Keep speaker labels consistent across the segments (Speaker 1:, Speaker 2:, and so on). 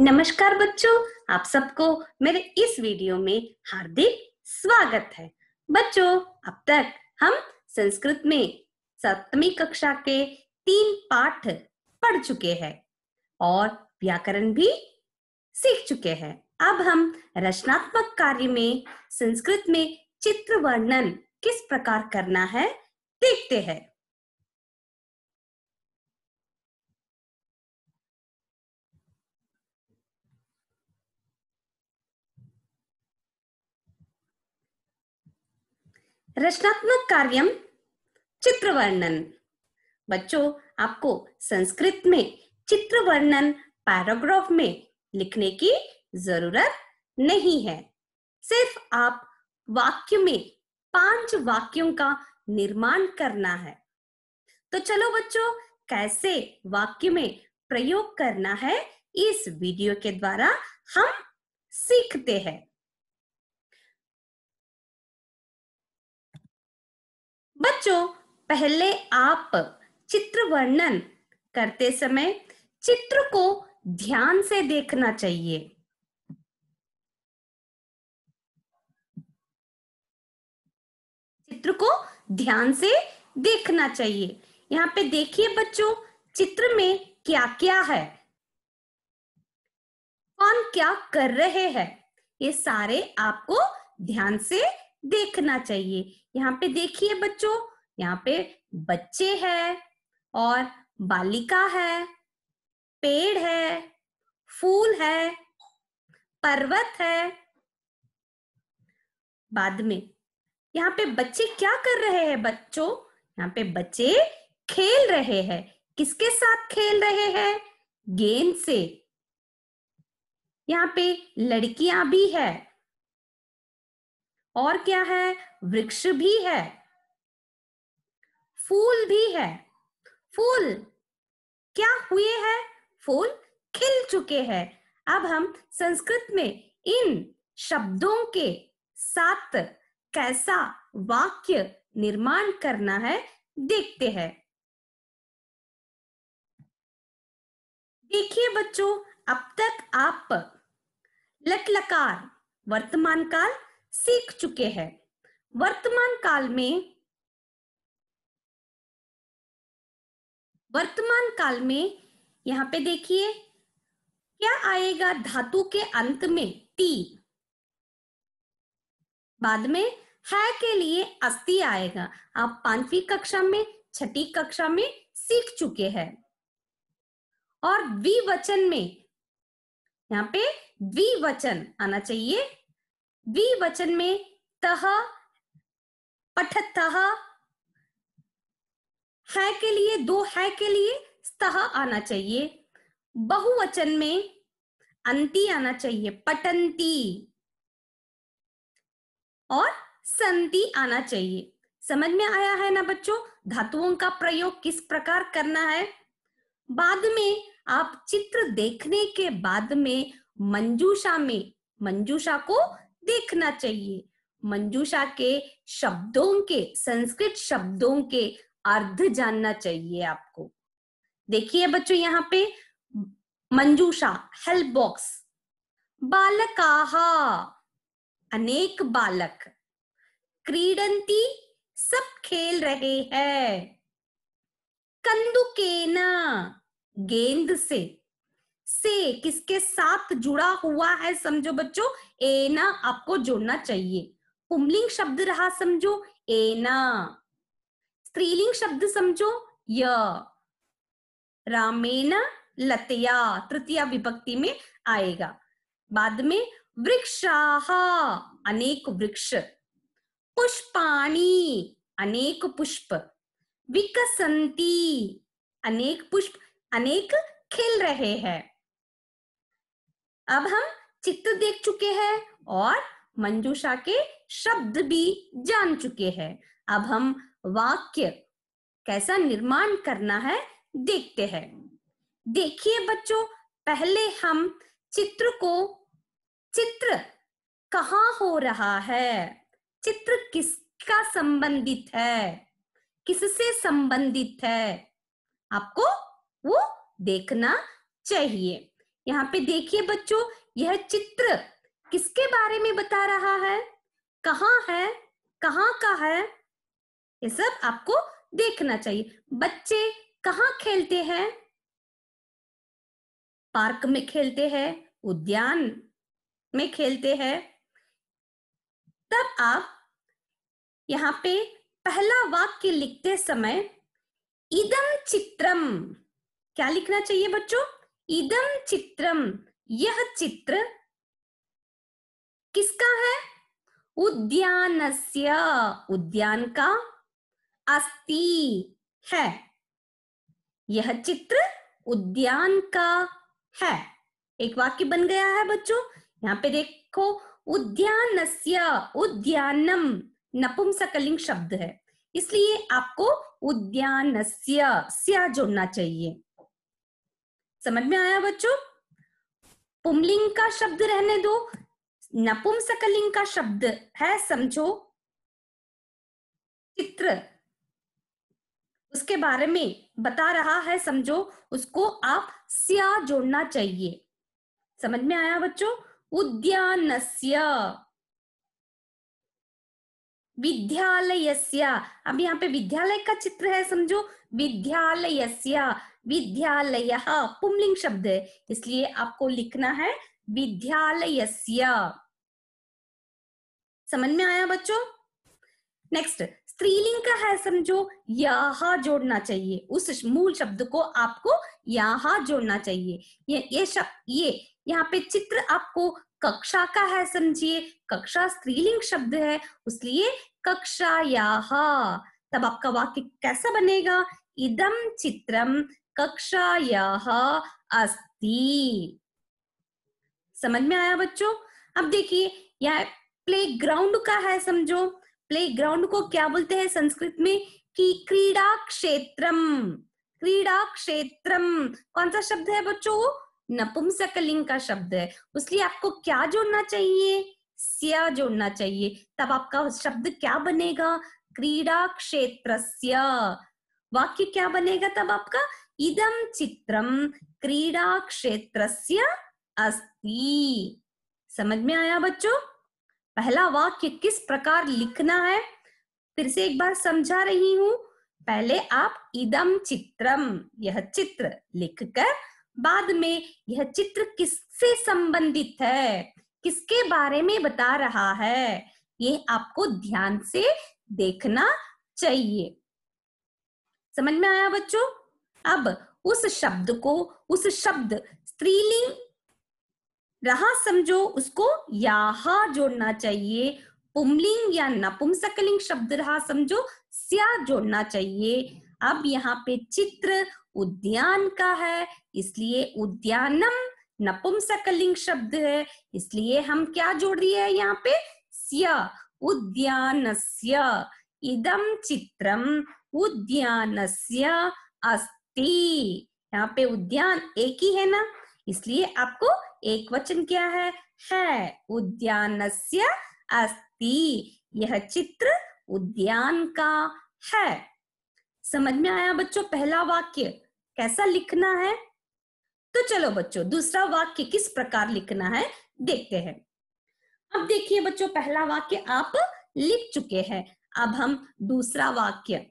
Speaker 1: नमस्कार बच्चों आप सबको मेरे इस वीडियो में हार्दिक स्वागत है बच्चों अब तक हम संस्कृत में सप्तमी कक्षा के तीन पाठ पढ़ चुके हैं और व्याकरण भी सीख चुके हैं अब हम रचनात्मक कार्य में संस्कृत में चित्र वर्णन किस प्रकार करना है देखते हैं रचनात्मक कार्यम चित्र वर्णन बच्चों आपको संस्कृत में चित्र वर्णन पैराग्राफ में लिखने की जरूरत नहीं है सिर्फ आप वाक्य में पांच वाक्यों का निर्माण करना है तो चलो बच्चों कैसे वाक्य में प्रयोग करना है इस वीडियो के द्वारा हम सीखते हैं बच्चों पहले आप चित्र वर्णन करते समय चित्र को ध्यान से देखना चाहिए चित्र को ध्यान से देखना चाहिए यहाँ पे देखिए बच्चों चित्र में क्या क्या है कौन क्या कर रहे हैं ये सारे आपको ध्यान से देखना चाहिए यहाँ पे देखिए बच्चों यहाँ पे बच्चे है और बालिका है पेड़ है फूल है पर्वत है बाद में यहाँ पे बच्चे क्या कर रहे हैं बच्चों यहाँ पे बच्चे खेल रहे हैं किसके साथ खेल रहे हैं गेंद से यहाँ पे लड़कियां भी है और क्या है वृक्ष भी है फूल भी है फूल क्या हुए हैं फूल खिल चुके हैं अब हम संस्कृत में इन शब्दों के साथ कैसा वाक्य निर्माण करना है देखते हैं देखिए बच्चों अब तक आप लटलकार वर्तमान काल सीख चुके हैं वर्तमान काल में वर्तमान काल में यहाँ पे देखिए क्या आएगा धातु के अंत में टी बाद में है के लिए अस्थि आएगा आप पांचवी कक्षा में छठी कक्षा में सीख चुके हैं और द्विवचन में यहाँ पे द्विवचन आना चाहिए द्विवचन में तह पठत है के लिए दो है के लिए स्तः आना चाहिए बहुवचन में अंति आना चाहिए पटंती और संति आना चाहिए समझ में आया है ना बच्चों धातुओं का प्रयोग किस प्रकार करना है बाद में आप चित्र देखने के बाद में मंजूषा में मंजूषा को देखना चाहिए मंजूषा के शब्दों के संस्कृत शब्दों के अर्ध जानना चाहिए आपको देखिए बच्चों यहाँ पे मंजूषा हेल्प बॉक्स बालक अनेक बालक क्रीडंती सब खेल रहे हैं कंदुकेना गेंद से से किसके साथ जुड़ा हुआ है समझो बच्चों एना आपको जोड़ना चाहिए पुमलिंग शब्द रहा समझो एना स्त्रीलिंग शब्द समझो य रामेन लतया तृतीय विभक्ति में आएगा बाद में वृक्षा अनेक वृक्ष पुष्पाणी अनेक पुष्प विकसंती अनेक पुष्प अनेक खिल रहे हैं अब हम चित्र देख चुके हैं और मंजूषा के शब्द भी जान चुके हैं अब हम वाक्य कैसा निर्माण करना है देखते हैं देखिए बच्चों पहले हम चित्र को चित्र कहाँ हो रहा है चित्र किसका संबंधित है किससे संबंधित है आपको वो देखना चाहिए यहाँ पे देखिए बच्चों यह चित्र किसके बारे में बता रहा है कहाँ है कहाँ का है ये सब आपको देखना चाहिए बच्चे कहाँ खेलते हैं पार्क में खेलते हैं उद्यान में खेलते हैं तब आप यहाँ पे पहला वाक्य लिखते समय इदम चित्रम क्या लिखना चाहिए बच्चों इदम चित्रम यह चित्र किसका है उद्यानस्य उद्यान का अस्ति है यह चित्र उद्यान का है एक वाक्य बन गया है बच्चों यहाँ पे देखो उद्यानस्य उद्यानम नपुंसकलिंग शब्द है इसलिए आपको उद्यानस्य जोड़ना चाहिए समझ में आया बच्चों पुमलिंग का शब्द रहने दो नपुंसकलिंग का शब्द है समझो चित्र उसके बारे में बता रहा है समझो उसको आप स्या जोड़ना चाहिए समझ में आया बच्चों उद्यानस्य विद्यालय अब यहाँ पे विद्यालय का चित्र है समझो विद्यालय विद्यालय पुमलिंग शब्द है इसलिए आपको लिखना है विद्यालय समझ में आया बच्चों नेक्स्ट स्त्रीलिंग का है समझो यहा जोड़ना चाहिए उस मूल शब्द को आपको यहाँ जोड़ना चाहिए ये ये शब्द ये यहाँ पे चित्र आपको कक्षा का है समझिए कक्षा स्त्रीलिंग शब्द है उसलिए कक्षा यहा तब आपका वाक्य कैसा बनेगा इदम चित्रम कक्षायाः अस्ति समझ में आया बच्चों अब देखिए यह प्ले ग्राउंड का है समझो प्ले ग्राउंड को क्या बोलते हैं संस्कृत में कि क्रीड़ा क्षेत्रम क्रीड़ा क्षेत्रम कौन सा शब्द है बच्चों नपुंसकलिंग का शब्द है उसलिए आपको क्या जोड़ना चाहिए स्य जोड़ना चाहिए तब आपका शब्द क्या बनेगा क्रीड़ा क्षेत्र वाक्य क्या बनेगा तब आपका इदं चित्रं क्रीड़ा क्षेत्र अस्ति समझ में आया बच्चों पहला वाक्य किस प्रकार लिखना है फिर से एक बार समझा रही हूँ पहले आप इदम चित्रम यह चित्र लिखकर बाद में यह चित्र किससे संबंधित है किसके बारे में बता रहा है ये आपको ध्यान से देखना चाहिए समझ में आया बच्चों अब उस शब्द को उस शब्द स्त्रीलिंग रहा समझो उसको याहा जोड़ना चाहिए पुमलिंग या नपुंसकलिंग शब्द रहा समझो स्या जोड़ना चाहिए अब यहाँ पे चित्र उद्यान का है इसलिए उद्यानम नपुंसकलिंग शब्द है इसलिए हम क्या जोड़ रही है यहाँ पे स्या उद्यानस्य इदम चित्रम उद्यानस्य अस्त टी यहाँ पे उद्यान एक ही है ना इसलिए आपको एक वचन क्या है है उद्यानस्य अस्ति यह चित्र उद्यान का है समझ में आया बच्चों पहला वाक्य कैसा लिखना है तो चलो बच्चों दूसरा वाक्य किस प्रकार लिखना है देखते हैं अब देखिए बच्चों पहला वाक्य आप लिख चुके हैं अब हम दूसरा वाक्य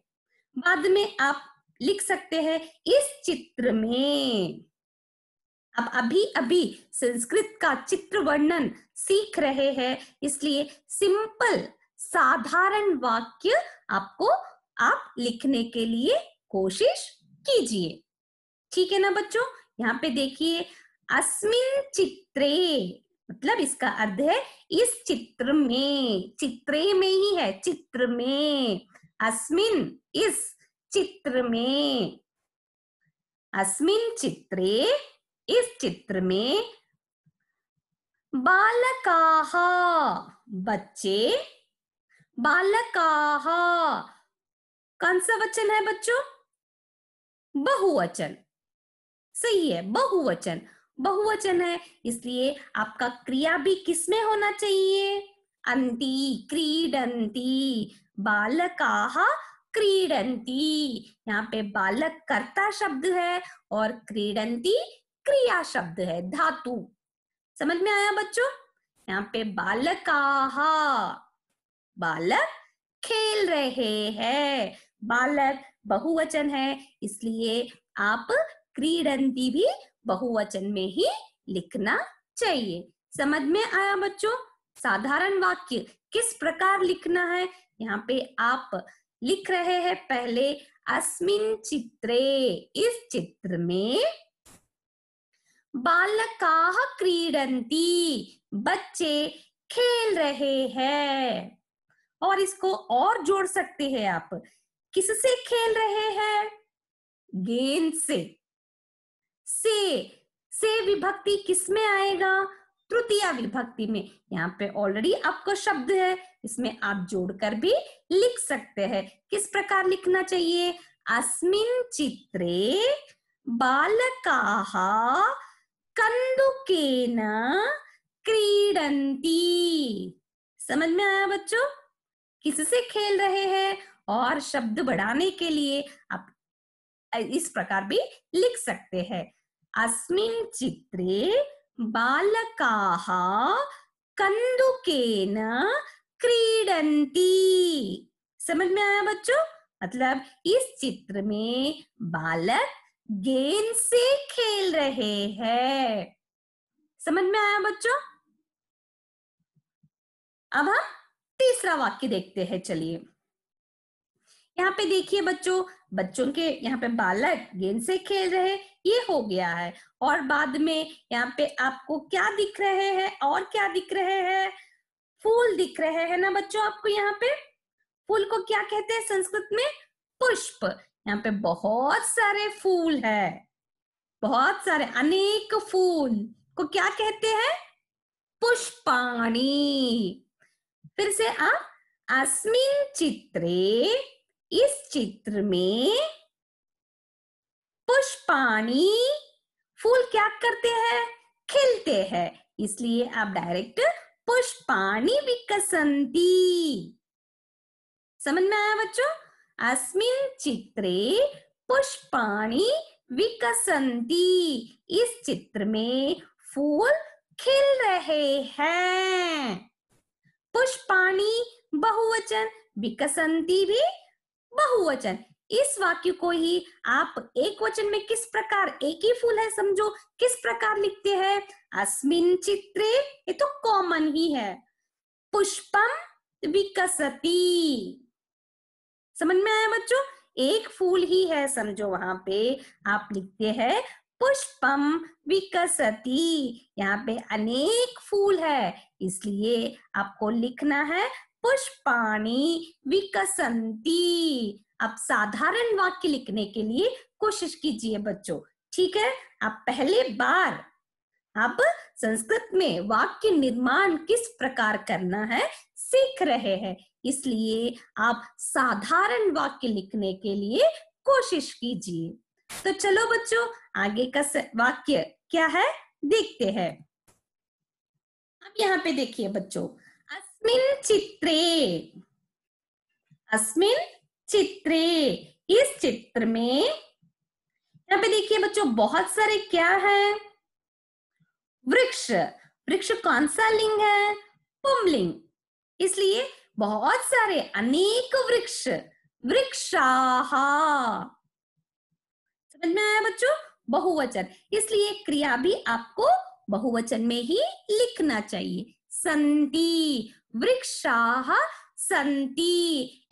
Speaker 1: बाद में आप लिख सकते हैं इस चित्र में अब अभी अभी संस्कृत का चित्र वर्णन सीख रहे हैं इसलिए सिंपल साधारण वाक्य आपको आप लिखने के लिए कोशिश कीजिए ठीक है ना बच्चों यहाँ पे देखिए अस्मिन चित्रे मतलब इसका अर्थ है इस चित्र में चित्रे में ही है चित्र में अस्मिन इस चित्र में अस्मिन चित्रे इस चित्र में बालका बच्चे बालका कौन सा वचन है बच्चों बहुवचन सही है बहुवचन बहुवचन है इसलिए आपका क्रिया भी किसमें होना चाहिए अंति क्रीडंती बालका क्रीडंती यहाँ पे बालक कर्ता शब्द है और क्रीडंती क्रिया शब्द है धातु समझ में आया बच्चों यहाँ पे आहा बालक खेल रहे हैं बालक बहुवचन है इसलिए आप क्रीडंती भी बहुवचन में ही लिखना चाहिए समझ में आया बच्चों साधारण वाक्य किस प्रकार लिखना है यहाँ पे आप लिख रहे हैं पहले अस्मिन चित्रे इस चित्र में बालका क्रीडंती बच्चे खेल रहे हैं और इसको और जोड़ सकते हैं आप किससे खेल रहे हैं गेंद से से से विभक्ति किस में आएगा तृतीय विभक्ति में यहाँ पे ऑलरेडी आपको शब्द है इसमें आप जोड़कर भी लिख सकते हैं किस प्रकार लिखना चाहिए अस्मिन चित्रे बालका कंदुकेन क्रीडंती समझ में आया बच्चों किससे खेल रहे हैं और शब्द बढ़ाने के लिए आप इस प्रकार भी लिख सकते हैं अस्मिन चित्रे बालकाः कंदुकेन क्रीडंती समझ में आया बच्चों मतलब इस चित्र में बालक गेंद से खेल रहे हैं समझ में आया बच्चों अब हम तीसरा वाक्य देखते हैं चलिए यहाँ पे देखिए बच्चों बच्चों के यहाँ पे बालक गेंद से खेल रहे ये हो गया है और बाद में यहाँ पे आपको क्या दिख रहे हैं और क्या दिख रहे हैं फूल दिख रहे हैं ना बच्चों आपको यहाँ पे फूल को क्या कहते हैं संस्कृत में पुष्प यहाँ पे बहुत सारे फूल है बहुत सारे अनेक फूल को क्या कहते हैं पुष्पाणी फिर से आप अस्मिन चित्रे इस चित्र में पुष्पाणी फूल क्या करते हैं खिलते हैं इसलिए आप डायरेक्ट पुष्पाणी विकसंती समझ में आया बच्चों अस्मिन चित्रे पुष्पाणी विकसंती इस चित्र में फूल खिल रहे हैं पुष्पाणी बहुवचन विकसंती भी बहुवचन इस वाक्य को ही आप एक वचन में किस प्रकार एक ही फूल है समझो किस प्रकार लिखते हैं अस्मिन चित्रे ये तो कॉमन ही है पुष्पम विकसती समझ में आया बच्चों एक फूल ही है समझो वहां पे आप लिखते हैं पुष्पम विकसती यहाँ पे अनेक फूल है इसलिए आपको लिखना है पुष्पाणी विकसंती आप साधारण वाक्य लिखने के लिए कोशिश कीजिए बच्चों ठीक है आप पहले बार अब संस्कृत में वाक्य निर्माण किस प्रकार करना है सीख रहे हैं इसलिए आप साधारण वाक्य लिखने के लिए कोशिश कीजिए तो चलो बच्चों आगे का वाक्य क्या है देखते हैं अब यहाँ पे देखिए बच्चों अस्मिन् चित्रे अस्मिन् चित्रे इस चित्र में यहाँ पे देखिए बच्चों बहुत सारे क्या है वृक्ष वृक्ष कौन सा लिंग है पुमलिंग इसलिए बहुत सारे अनेक वृक्ष वृक्षाह समझ में आया बच्चों बहुवचन इसलिए क्रिया भी आपको बहुवचन में ही लिखना चाहिए संति वृक्षाह संति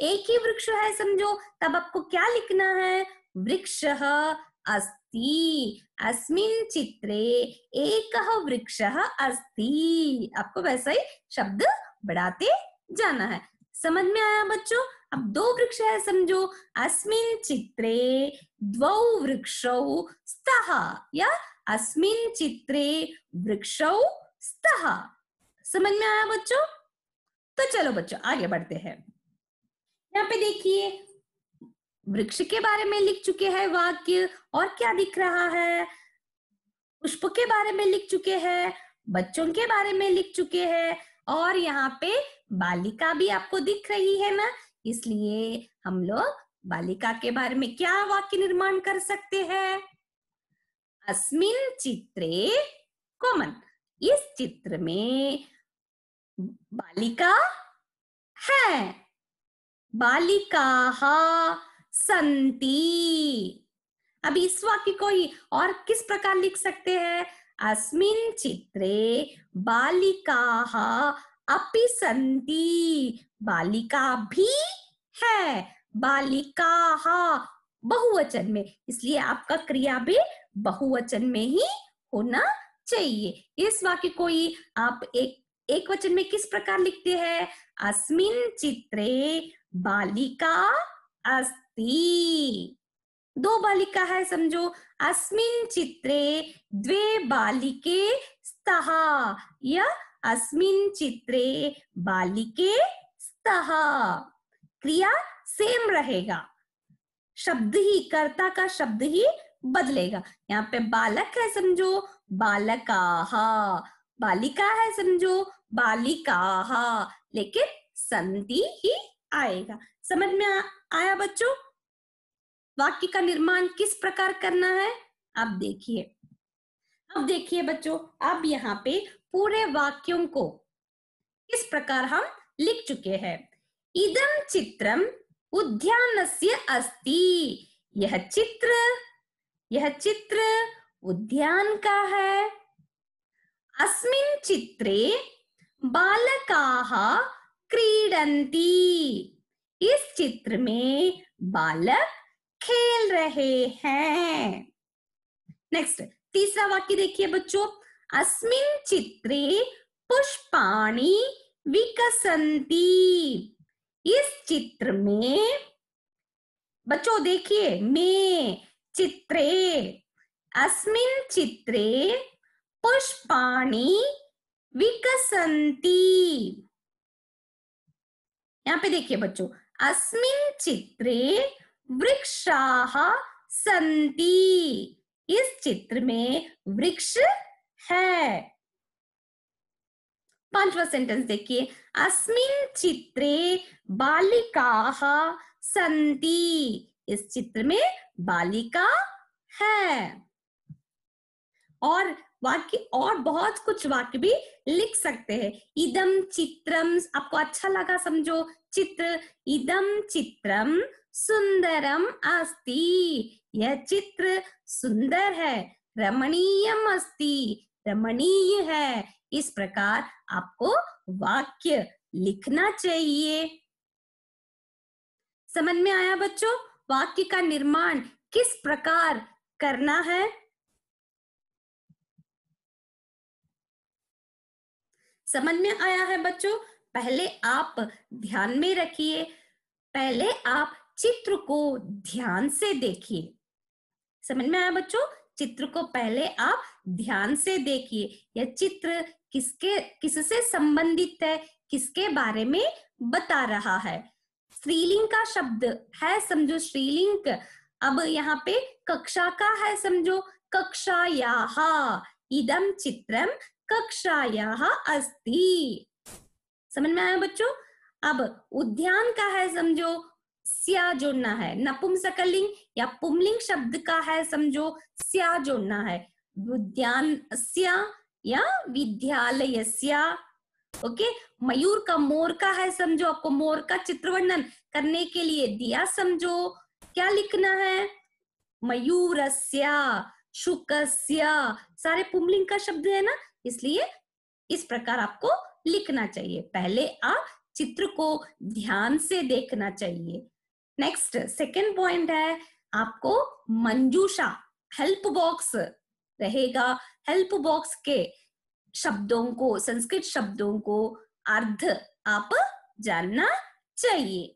Speaker 1: एक ही वृक्ष है समझो तब आपको क्या लिखना है वृक्ष अस्ति अस्मिन् चित्रे एकः वृक्षः अस्ति आपको वैसा ही शब्द बढ़ाते जाना है समझ में आया बच्चों अब दो वृक्ष है समझो अस्मिन् चित्रे द्वौ वृक्षौ स्तः या अस्मिन् चित्रे वृक्षौ स्तः समझ में आया बच्चों तो चलो बच्चों आगे बढ़ते हैं यहाँ पे देखिए वृक्ष के बारे में लिख चुके हैं वाक्य और क्या दिख रहा है पुष्प के बारे में लिख चुके हैं बच्चों के बारे में लिख चुके हैं और यहाँ पे बालिका भी आपको दिख रही है ना इसलिए हम लोग बालिका के बारे में क्या वाक्य निर्माण कर सकते हैं अस्मिन चित्रे कोमन इस चित्र में बालिका है बालिका सन्ति अभी इस वाक्य को ही और किस प्रकार लिख सकते हैं अस्मिन चित्रे बालिका अपि सन्ति बालिका भी है बालिका बहुवचन में इसलिए आपका क्रिया भी बहुवचन में ही होना चाहिए इस वाक्य को ही आप एक एक वचन में किस प्रकार लिखते हैं अस्मिन चित्रे बालिका अस्ति दो बालिका है समझो अस्मिन चित्रे द्वे बालिके स्तः या अस्मिन चित्रे बालिके स्तः क्रिया सेम रहेगा शब्द ही कर्ता का शब्द ही बदलेगा यहाँ पे बालक है समझो बालका बालिका है समझो बालिका लेकिन संधि ही आएगा समझ में आया बच्चों वाक्य का निर्माण किस प्रकार करना है अब देखिए अब देखिए बच्चों अब यहाँ पे पूरे वाक्यों को किस प्रकार हम लिख चुके हैं इदम चित्रम उद्यान से अस्थि यह चित्र यह चित्र उद्यान का है अस्मिन चित्रे बालका क्रीडंती इस चित्र में बालक खेल रहे हैं नेक्स्ट तीसरा वाक्य देखिए बच्चों अस्मिन चित्रे पुष्पाणी विकसंती इस चित्र में बच्चों देखिए में चित्रे अस्मिन चित्रे पुष्पाणी विकसंती यहाँ पे देखिए बच्चों अस्मिन चित्रे वृक्षाः संति इस चित्र में वृक्ष है पांचवा सेंटेंस देखिए अस्मिन चित्रे बालिकाः संति इस चित्र में बालिका है और वाक्य और बहुत कुछ वाक्य भी लिख सकते हैं इदम चित्रम आपको अच्छा लगा समझो चित्र इदम चित्रम सुंदरम अस्ति यह चित्र सुंदर है रमणीयम अस्ति रमणीय है इस प्रकार आपको वाक्य लिखना चाहिए समझ में आया बच्चों वाक्य का निर्माण किस प्रकार करना है समझ में आया है बच्चों पहले आप ध्यान में रखिए पहले आप चित्र को ध्यान से देखिए समझ में आया बच्चों चित्र को पहले आप ध्यान से देखिए यह चित्र किसके किससे संबंधित है किसके बारे में बता रहा है स्त्रीलिंग का शब्द है समझो स्त्रीलिंग अब यहाँ पे कक्षा का है समझो कक्षा कक्षायाः इदम चित्रम कक्षाया अस्ति समझ में आया बच्चों अब उद्यान का है समझो स्या जोड़ना है नपुंसकलिंग या पुमलिंग शब्द का है समझो स्या जोड़ना है उद्यान स्या या विद्यालय ओके मयूर का मोर का है समझो आपको मोर का चित्र वर्णन करने के लिए दिया समझो क्या लिखना है मयूरस्या शुकस्य सारे पुमलिंग का शब्द है ना इसलिए इस प्रकार आपको लिखना चाहिए पहले आप चित्र को ध्यान से देखना चाहिए नेक्स्ट सेकेंड पॉइंट है आपको मंजूषा हेल्प बॉक्स रहेगा हेल्प बॉक्स के शब्दों को संस्कृत शब्दों को अर्ध आप जानना चाहिए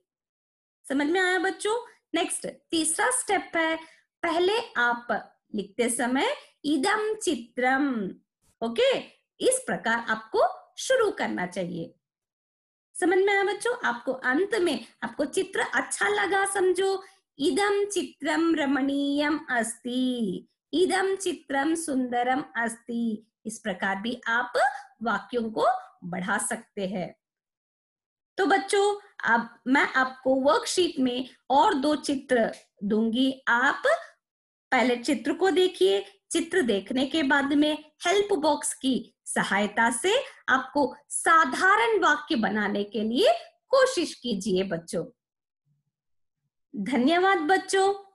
Speaker 1: समझ में आया बच्चों नेक्स्ट तीसरा स्टेप है पहले आप लिखते समय इदम चित्रम ओके इस प्रकार आपको शुरू करना चाहिए समझ में आया बच्चों आपको अंत में आपको चित्र अच्छा लगा समझो इदम चित्रम रमणीयम अस्ति इदम चित्रम सुंदरम अस्ति इस प्रकार भी आप वाक्यों को बढ़ा सकते हैं तो बच्चों अब मैं आपको वर्कशीट में और दो चित्र दूंगी आप पहले चित्र को देखिए चित्र देखने के बाद में हेल्प बॉक्स की सहायता से आपको साधारण वाक्य बनाने के लिए कोशिश कीजिए बच्चों धन्यवाद बच्चों